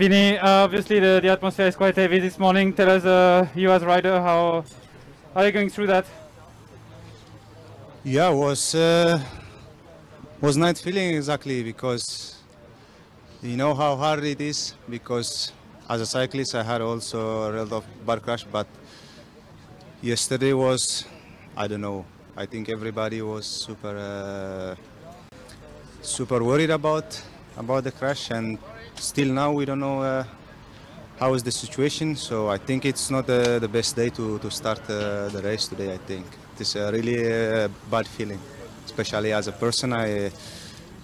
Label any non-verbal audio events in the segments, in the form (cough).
Bini, obviously the, the atmosphere is quite heavy this morning. Tell us, uh, you as rider, how, are you going through that? Yeah, was uh, was not feeling exactly because you know how hard it is because as a cyclist I had also a lot of bar crash but yesterday was I don't know I think everybody was super uh, super worried about about the crash, and still now we don't know uh, how is the situation. So I think it's not uh, the best day to, to start uh, the race today, I think. It is a really uh, bad feeling, especially as a person. I,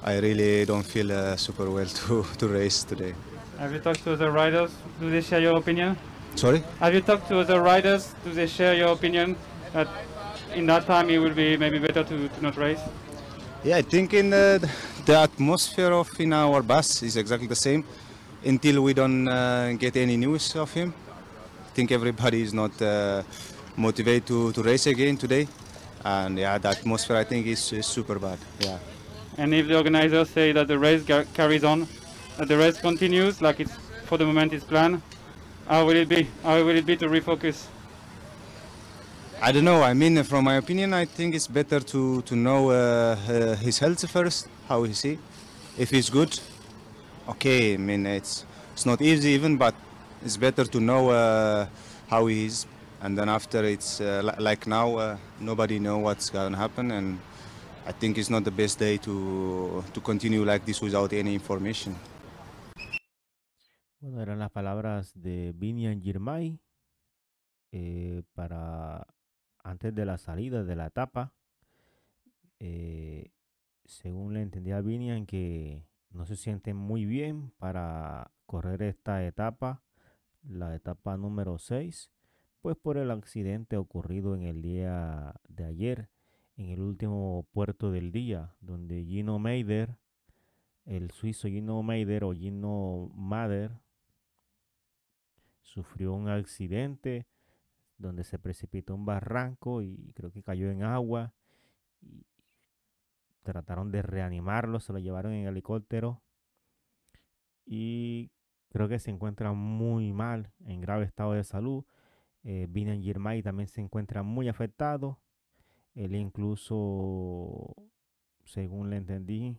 I really don't feel uh, super well (laughs) to, to race today. Have you talked to the riders? Do they share your opinion? Sorry? Have you talked to the riders? Do they share your opinion that in that time it will be maybe better to, to not race? Yeah, I think in the, uh, the atmosphere of in our bus is exactly the same until we don't uh, get any news of him. I think everybody is not uh, motivated to, to race again today. And yeah, the atmosphere I think is, is super bad. Yeah. And if the organizers say that the race carries on, that the race continues, like it's for the moment is planned, how will it be? How will it be to refocus? I don't know. I mean, from my opinion, I think it's better to to know uh, uh, his health first. How is he? If he's good, okay. I mean, it's it's not easy even, but it's better to know uh, how he is. And then after, it's uh, like now, uh, nobody know what's gonna happen, and I think it's not the best day to to continue like this without any information. Bueno, eran las palabras de Binian Girmay eh, para antes de la salida de la etapa. Eh, según le entendía a Vinian que no se siente muy bien para correr esta etapa, la etapa número 6, pues por el accidente ocurrido en el día de ayer, en el último puerto del día, donde Gino Meider, el suizo Gino Meider o Gino Mader, sufrió un accidente donde se precipitó un barranco y creo que cayó en agua. Y trataron de reanimarlo, se lo llevaron en helicóptero. Y creo que se encuentra muy mal, en grave estado de salud. Eh, Binan Girmay también se encuentra muy afectado. Él incluso, según le entendí,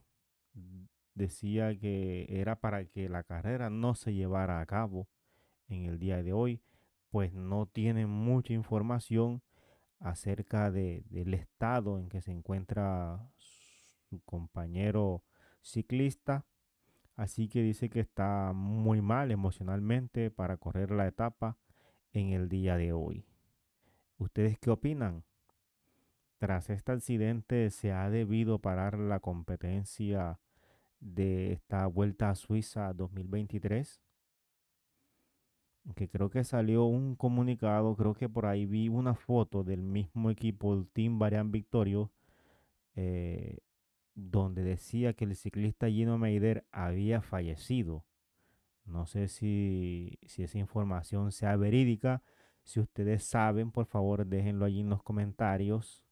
decía que era para que la carrera no se llevara a cabo en el día de hoy pues no tiene mucha información acerca del estado en que se encuentra su compañero ciclista. Así que dice que está muy mal emocionalmente para correr la etapa en el día de hoy. ¿Ustedes qué opinan? Tras este accidente se ha debido parar la competencia de esta Vuelta a Suiza 2023 que creo que salió un comunicado, creo que por ahí vi una foto del mismo equipo, el Team Varian Victorio, eh, donde decía que el ciclista Gino Meider había fallecido. No sé si, esa información sea verídica. Si ustedes saben, por favor, déjenlo allí en los comentarios.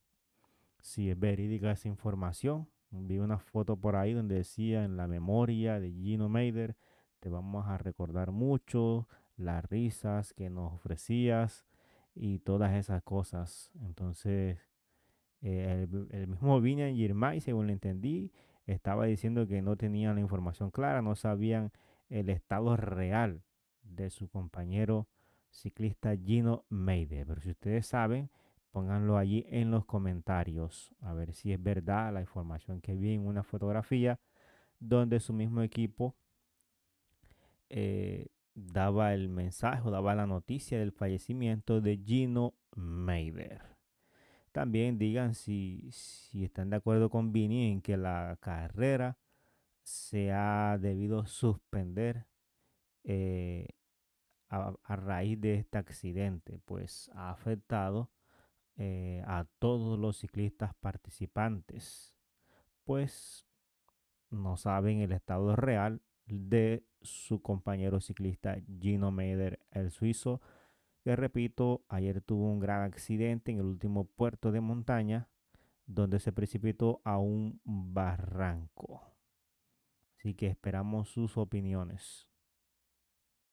Si es verídica esa información. Vi una foto por ahí donde decía en la memoria de Gino Meider, te vamos a recordar mucho, las risas que nos ofrecías y todas esas cosas. Entonces, eh, el, mismo Vinian Girmay, según le entendí, estaba diciendo que no tenían la información clara, no sabían el estado real de su compañero ciclista Gino Meide. Pero si ustedes saben, pónganlo allí en los comentarios a ver si es verdad la información que vi en una fotografía donde su mismo equipo eh, daba el mensaje o daba la noticia del fallecimiento de Gino Meider. También digan si, están de acuerdo con Vini en que la carrera se ha debido suspender eh, a, raíz de este accidente, pues ha afectado eh, a todos los ciclistas participantes, pues no saben el estado real de su compañero ciclista Gino Meder, el suizo, que repito, ayer tuvo un gran accidente en el último puerto de montaña donde se precipitó a un barranco. Así que esperamos sus opiniones.